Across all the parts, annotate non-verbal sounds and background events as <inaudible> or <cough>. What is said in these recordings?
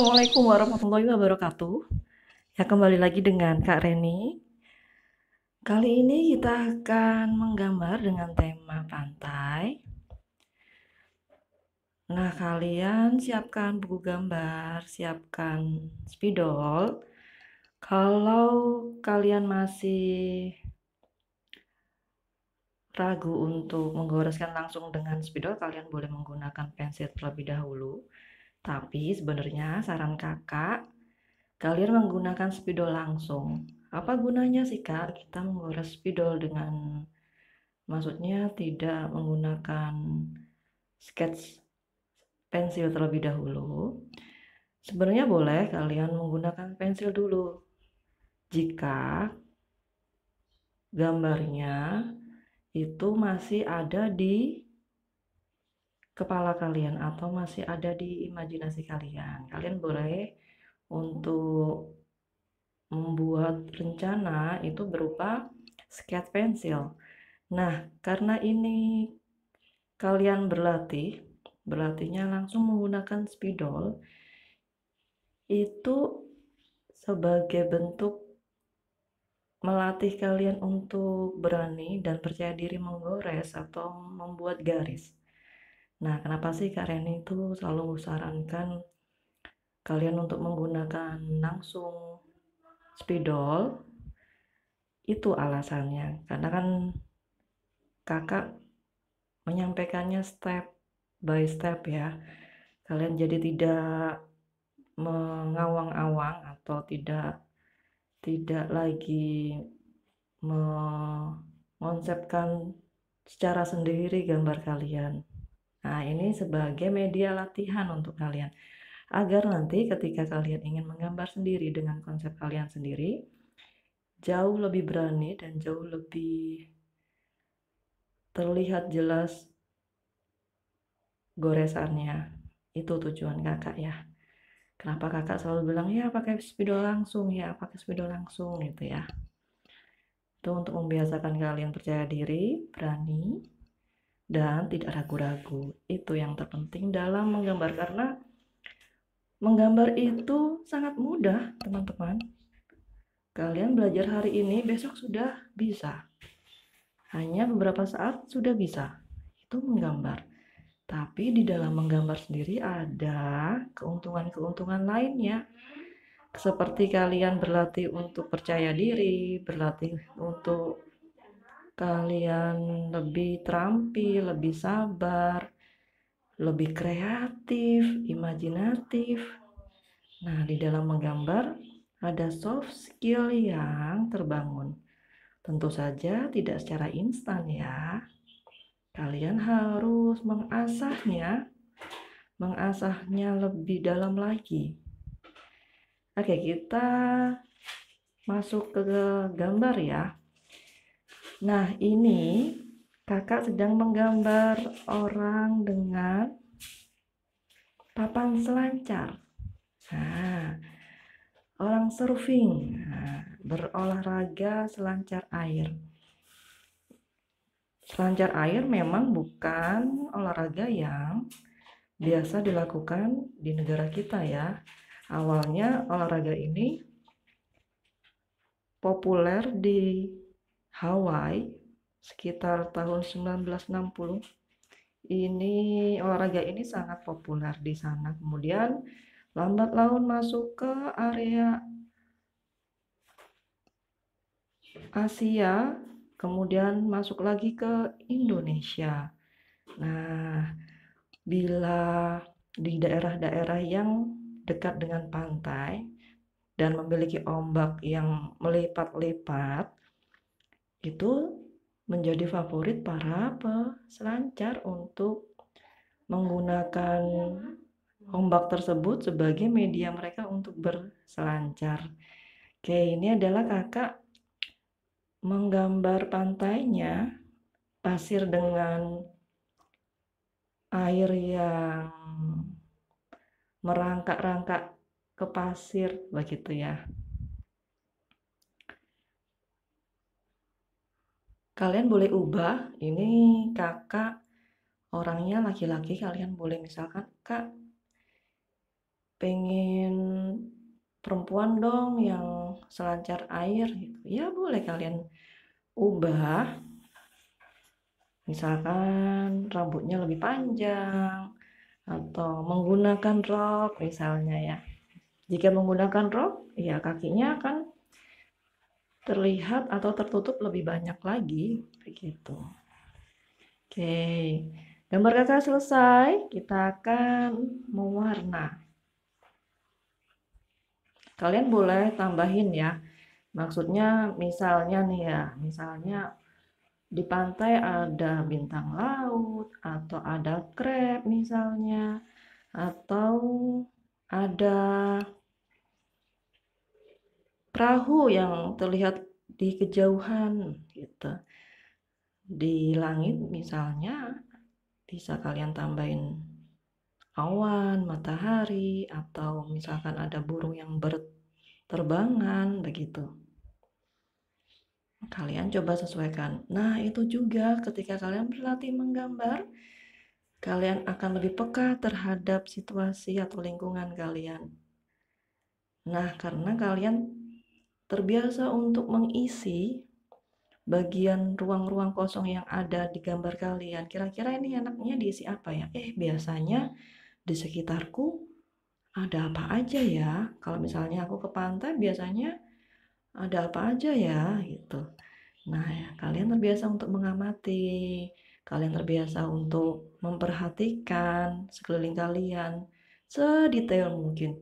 Assalamualaikum warahmatullahi wabarakatuh. Ya kembali lagi dengan Kak Reni. Kali ini kita akan menggambar dengan tema pantai. Nah, kalian siapkan buku gambar, siapkan spidol. Kalau kalian masih ragu untuk menggoreskan langsung dengan spidol, kalian boleh menggunakan pensil terlebih dahulu tapi sebenarnya saran kakak, kalian menggunakan spidol langsung. Apa gunanya sih kak kita menggores spidol dengan maksudnya tidak menggunakan sketch pensil terlebih dahulu? Sebenarnya boleh kalian menggunakan pensil dulu. Jika gambarnya itu masih ada di kepala kalian atau masih ada di imajinasi kalian. Kalian boleh untuk membuat rencana itu berupa sketch pensil. Nah, karena ini kalian berlatih, berlatihnya langsung menggunakan spidol itu sebagai bentuk melatih kalian untuk berani dan percaya diri menggores atau membuat garis. Nah, kenapa sih Kak Reni itu selalu sarankan kalian untuk menggunakan langsung spidol? Itu alasannya, karena kan kakak menyampaikannya step by step ya. Kalian jadi tidak mengawang-awang atau tidak tidak lagi mengonsepkan secara sendiri gambar kalian. Nah, ini sebagai media latihan untuk kalian agar nanti ketika kalian ingin menggambar sendiri dengan konsep kalian sendiri jauh lebih berani dan jauh lebih terlihat jelas goresannya itu tujuan kakak ya kenapa kakak selalu bilang ya pakai spidol langsung ya pakai spidol langsung gitu ya itu untuk membiasakan kalian percaya diri berani dan tidak ragu-ragu. Itu yang terpenting dalam menggambar karena menggambar itu sangat mudah, teman-teman. Kalian belajar hari ini, besok sudah bisa. Hanya beberapa saat sudah bisa. Itu menggambar. Tapi di dalam menggambar sendiri ada keuntungan-keuntungan lainnya. Seperti kalian berlatih untuk percaya diri, berlatih untuk kalian lebih terampil, lebih sabar, lebih kreatif, imajinatif. Nah, di dalam menggambar ada soft skill yang terbangun. Tentu saja tidak secara instan ya. Kalian harus mengasahnya, mengasahnya lebih dalam lagi. Oke, kita masuk ke gambar ya. Nah, ini hmm. kakak sedang menggambar orang dengan papan selancar. Nah, orang surfing, nah, berolahraga selancar air. Selancar air memang bukan olahraga yang biasa dilakukan di negara kita ya. Awalnya olahraga ini populer di Hawaii sekitar tahun 1960 ini olahraga ini sangat populer di sana kemudian lambat laun masuk ke area Asia kemudian masuk lagi ke Indonesia nah bila di daerah-daerah yang dekat dengan pantai dan memiliki ombak yang melipat-lipat itu menjadi favorit para peselancar untuk menggunakan ombak tersebut sebagai media mereka untuk berselancar. Oke, ini adalah kakak menggambar pantainya pasir dengan air yang merangkak-rangkak ke pasir begitu ya. kalian boleh ubah ini kakak orangnya laki-laki kalian boleh misalkan kak pengen perempuan dong yang selancar air gitu ya boleh kalian ubah misalkan rambutnya lebih panjang atau menggunakan rok misalnya ya jika menggunakan rok ya kakinya akan terlihat atau tertutup lebih banyak lagi begitu. Oke, gambar kakak selesai, kita akan mewarna. Kalian boleh tambahin ya, maksudnya misalnya nih ya, misalnya di pantai ada bintang laut atau ada krep misalnya atau ada perahu yang terlihat di kejauhan gitu di langit misalnya bisa kalian tambahin awan, matahari atau misalkan ada burung yang berterbangan begitu. Kalian coba sesuaikan. Nah, itu juga ketika kalian berlatih menggambar, kalian akan lebih peka terhadap situasi atau lingkungan kalian. Nah, karena kalian terbiasa untuk mengisi bagian ruang-ruang kosong yang ada di gambar kalian. Kira-kira ini enaknya diisi apa ya? Eh, biasanya di sekitarku ada apa aja ya? Kalau misalnya aku ke pantai, biasanya ada apa aja ya gitu. Nah, ya, kalian terbiasa untuk mengamati, kalian terbiasa untuk memperhatikan sekeliling kalian sedetail mungkin.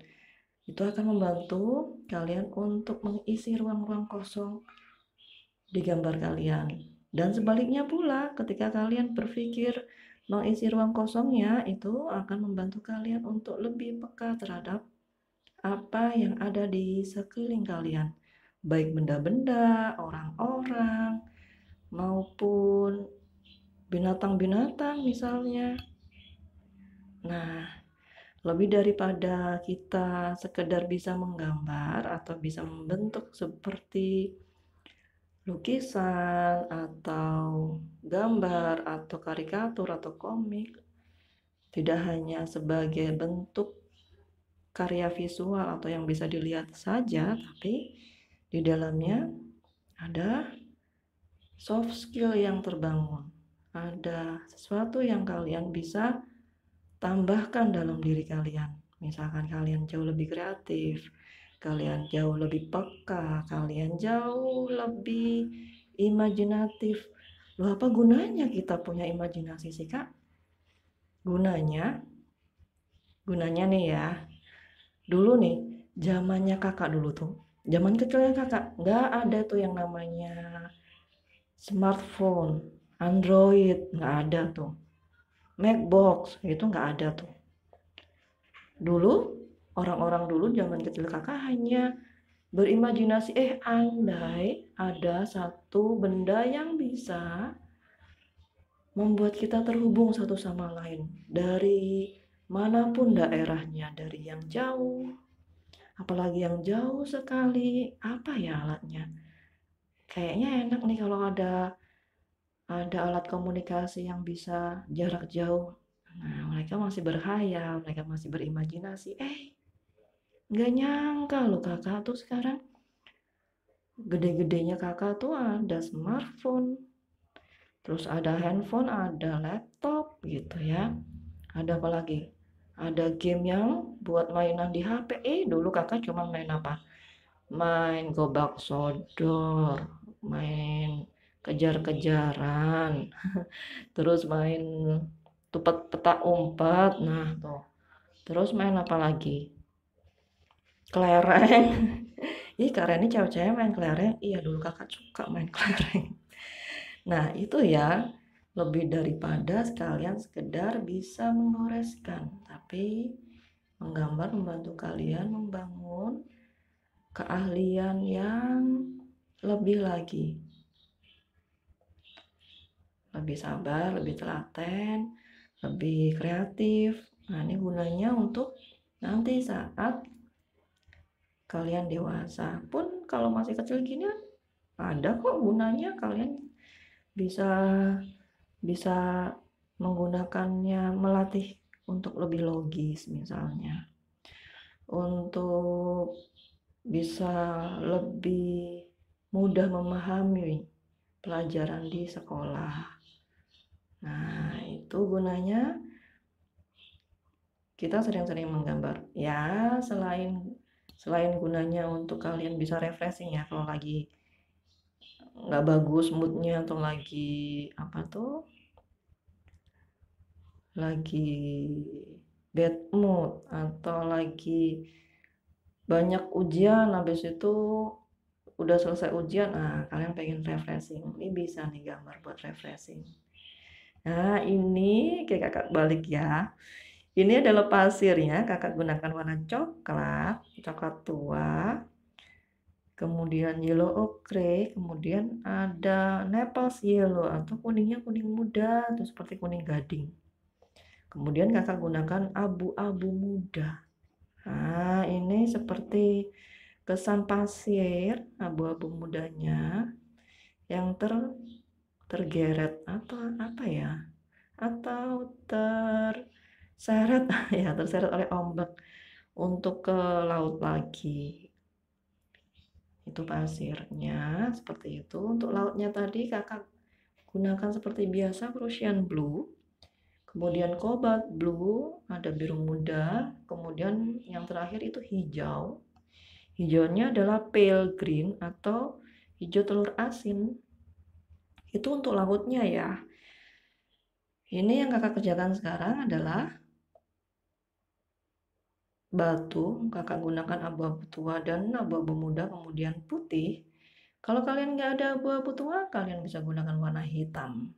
Itu akan membantu kalian untuk mengisi ruang-ruang kosong di gambar kalian. Dan sebaliknya pula, ketika kalian berpikir mengisi ruang kosongnya, itu akan membantu kalian untuk lebih peka terhadap apa yang ada di sekeliling kalian, baik benda-benda, orang-orang, maupun binatang-binatang misalnya. Nah, lebih daripada kita sekedar bisa menggambar atau bisa membentuk seperti lukisan atau gambar atau karikatur atau komik tidak hanya sebagai bentuk karya visual atau yang bisa dilihat saja tapi di dalamnya ada soft skill yang terbangun ada sesuatu yang kalian bisa tambahkan dalam diri kalian. Misalkan kalian jauh lebih kreatif, kalian jauh lebih peka, kalian jauh lebih imajinatif. Loh apa gunanya kita punya imajinasi sih kak? Gunanya, gunanya nih ya, dulu nih zamannya kakak dulu tuh, zaman kecilnya kakak nggak ada tuh yang namanya smartphone, Android nggak ada tuh Macbox itu nggak ada tuh dulu orang-orang dulu zaman kecil kakak hanya berimajinasi eh andai ada satu benda yang bisa membuat kita terhubung satu sama lain dari manapun daerahnya dari yang jauh apalagi yang jauh sekali apa ya alatnya kayaknya enak nih kalau ada ada alat komunikasi yang bisa jarak jauh. Nah, mereka masih berhayal, mereka masih berimajinasi. Eh, nggak nyangka loh kakak tuh sekarang gede-gedenya kakak tuh ada smartphone, terus ada handphone, ada laptop gitu ya. Ada apa lagi? Ada game yang buat mainan di HP. Eh, dulu kakak cuma main apa? Main gobak sodor, main kejar-kejaran <laughs> terus main tupet petak umpet nah tuh terus main apa lagi kelereng <laughs> ih karena ini cewek-cewek main kelereng iya dulu kakak suka main <laughs> kelereng nah itu ya lebih daripada sekalian sekedar bisa menggoreskan tapi menggambar membantu kalian membangun keahlian yang lebih lagi lebih sabar, lebih telaten, lebih kreatif. Nah, ini gunanya untuk nanti saat kalian dewasa pun kalau masih kecil gini ada kok gunanya kalian bisa bisa menggunakannya melatih untuk lebih logis misalnya untuk bisa lebih mudah memahami pelajaran di sekolah Nah, itu gunanya kita sering-sering menggambar. Ya, selain selain gunanya untuk kalian bisa refreshing ya kalau lagi nggak bagus moodnya atau lagi apa tuh lagi bad mood atau lagi banyak ujian habis itu udah selesai ujian nah kalian pengen refreshing ini bisa nih gambar buat refreshing Nah, ini kayak kakak balik ya. Ini adalah pasirnya, kakak gunakan warna coklat, coklat tua, kemudian yellow ochre, kemudian ada Naples yellow atau kuningnya kuning muda, atau seperti kuning gading. Kemudian kakak gunakan abu-abu muda. Nah, ini seperti kesan pasir abu-abu mudanya yang ter tergeret atau apa ya atau terseret <laughs> ya terseret oleh ombak untuk ke laut lagi itu pasirnya seperti itu untuk lautnya tadi kakak gunakan seperti biasa Prussian blue kemudian cobalt blue ada biru muda kemudian yang terakhir itu hijau hijaunya adalah pale green atau hijau telur asin itu untuk lautnya ya ini yang kakak kerjakan sekarang adalah batu kakak gunakan abu-abu tua dan abu-abu muda kemudian putih kalau kalian nggak ada abu-abu tua kalian bisa gunakan warna hitam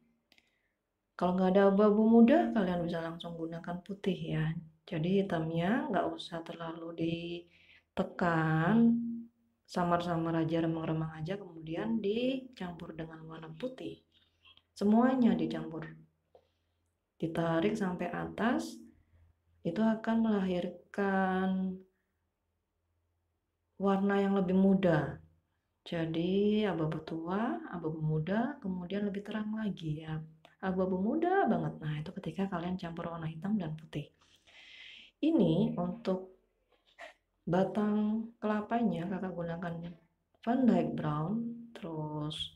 kalau nggak ada abu-abu muda kalian bisa langsung gunakan putih ya jadi hitamnya nggak usah terlalu ditekan samar-samar aja remang-remang aja kemudian dicampur dengan warna putih semuanya dicampur ditarik sampai atas itu akan melahirkan warna yang lebih muda jadi abu-abu tua, abu-abu muda, kemudian lebih terang lagi ya. Abu-abu muda banget. Nah, itu ketika kalian campur warna hitam dan putih. Ini untuk batang kelapanya kakak gunakan Van Dyke Brown terus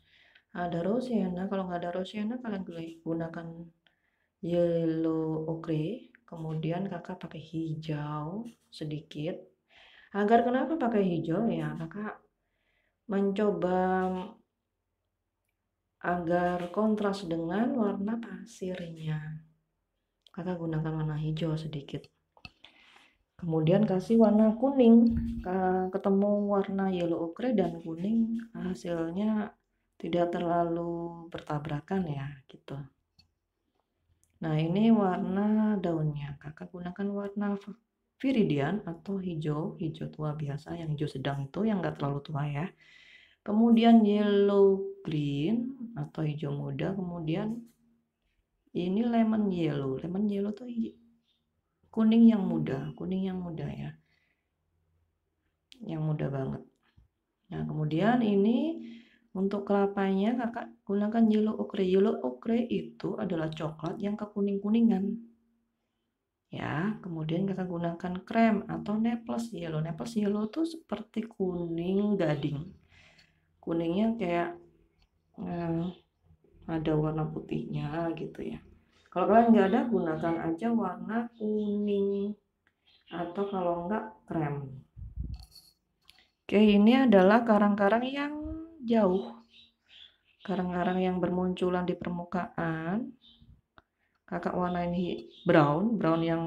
ada Rosiana kalau nggak ada Rosiana kalian gunakan yellow Ocre. kemudian kakak pakai hijau sedikit agar kenapa pakai hijau ya kakak mencoba agar kontras dengan warna pasirnya kakak gunakan warna hijau sedikit kemudian kasih warna kuning ketemu warna yellow ochre dan kuning hasilnya tidak terlalu bertabrakan ya gitu nah ini warna daunnya kakak gunakan warna viridian atau hijau hijau tua biasa yang hijau sedang itu yang enggak terlalu tua ya kemudian yellow green atau hijau muda kemudian ini lemon yellow lemon yellow tuh kuning yang hmm. muda, kuning yang muda ya. Yang muda banget. Nah, kemudian ini untuk kelapanya kakak gunakan yellow okre Yellow okre itu adalah coklat yang kekuning-kuningan. Ya, kemudian kakak gunakan krem atau naples yellow. Naples yellow tuh seperti kuning gading. Kuningnya kayak eh, ada warna putihnya gitu ya kalau kalian nggak ada gunakan aja warna kuning atau kalau enggak krem oke ini adalah karang-karang yang jauh karang-karang yang bermunculan di permukaan kakak warna ini brown brown yang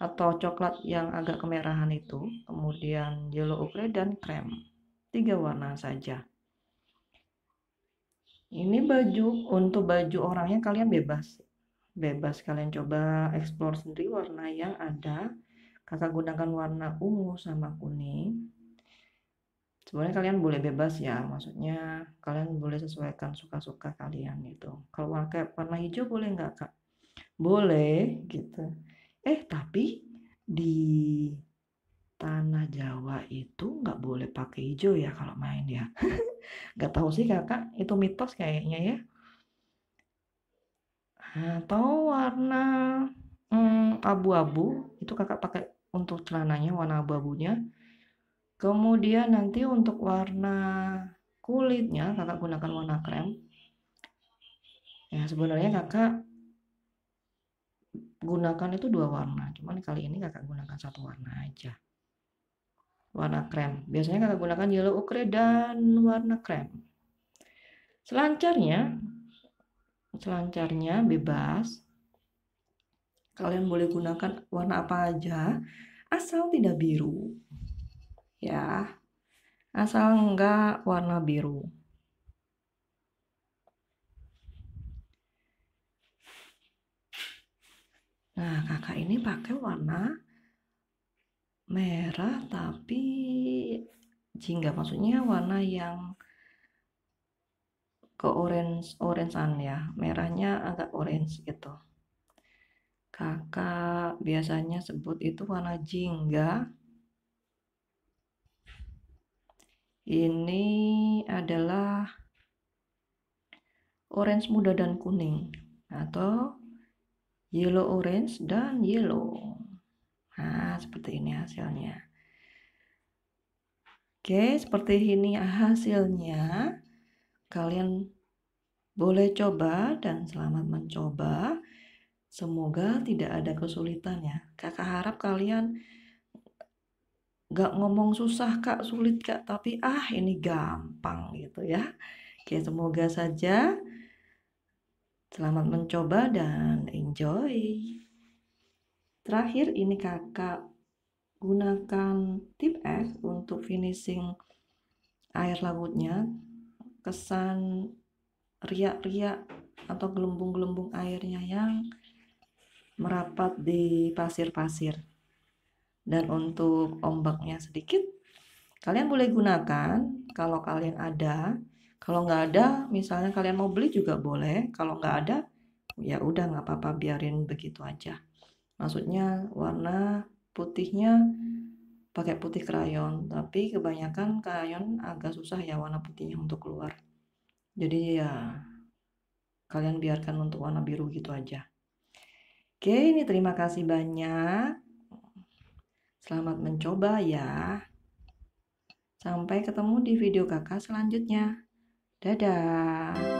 atau coklat yang agak kemerahan itu kemudian yellow ochre dan krem tiga warna saja ini baju untuk baju orangnya kalian bebas bebas kalian coba explore sendiri warna yang ada kakak gunakan warna ungu sama kuning sebenarnya kalian boleh bebas ya maksudnya kalian boleh sesuaikan suka-suka kalian gitu kalau warna kayak warna hijau boleh nggak kak boleh gitu eh tapi di tanah Jawa itu nggak boleh pakai hijau ya kalau main ya <laughs> nggak tahu sih kakak itu mitos kayaknya ya atau warna abu hmm, abu-abu itu kakak pakai untuk celananya warna abu-abunya kemudian nanti untuk warna kulitnya kakak gunakan warna krem ya sebenarnya kakak gunakan itu dua warna cuman kali ini kakak gunakan satu warna aja warna krem biasanya kakak gunakan yellow ochre dan warna krem selancarnya selancarnya bebas. Kalian boleh gunakan warna apa aja asal tidak biru. Ya. Asal enggak warna biru. Nah, kakak ini pakai warna merah tapi jingga maksudnya warna yang ke orange orangean ya merahnya agak orange gitu kakak biasanya sebut itu warna jingga ini adalah orange muda dan kuning atau yellow orange dan yellow nah seperti ini hasilnya oke seperti ini hasilnya Kalian boleh coba dan selamat mencoba. Semoga tidak ada kesulitan ya. Kakak harap kalian gak ngomong susah kak, sulit kak, tapi ah ini gampang gitu ya. Oke, semoga saja selamat mencoba dan enjoy. Terakhir ini kakak gunakan tip F untuk finishing air lautnya kesan riak-riak atau gelembung-gelembung airnya yang merapat di pasir-pasir. Dan untuk ombaknya sedikit, kalian boleh gunakan kalau kalian ada. Kalau nggak ada, misalnya kalian mau beli juga boleh. Kalau nggak ada, ya udah nggak apa-apa, biarin begitu aja. Maksudnya warna putihnya pakai putih krayon, tapi kebanyakan krayon agak susah ya warna putihnya untuk keluar. Jadi ya kalian biarkan untuk warna biru gitu aja. Oke, ini terima kasih banyak. Selamat mencoba ya. Sampai ketemu di video kakak selanjutnya. Dadah.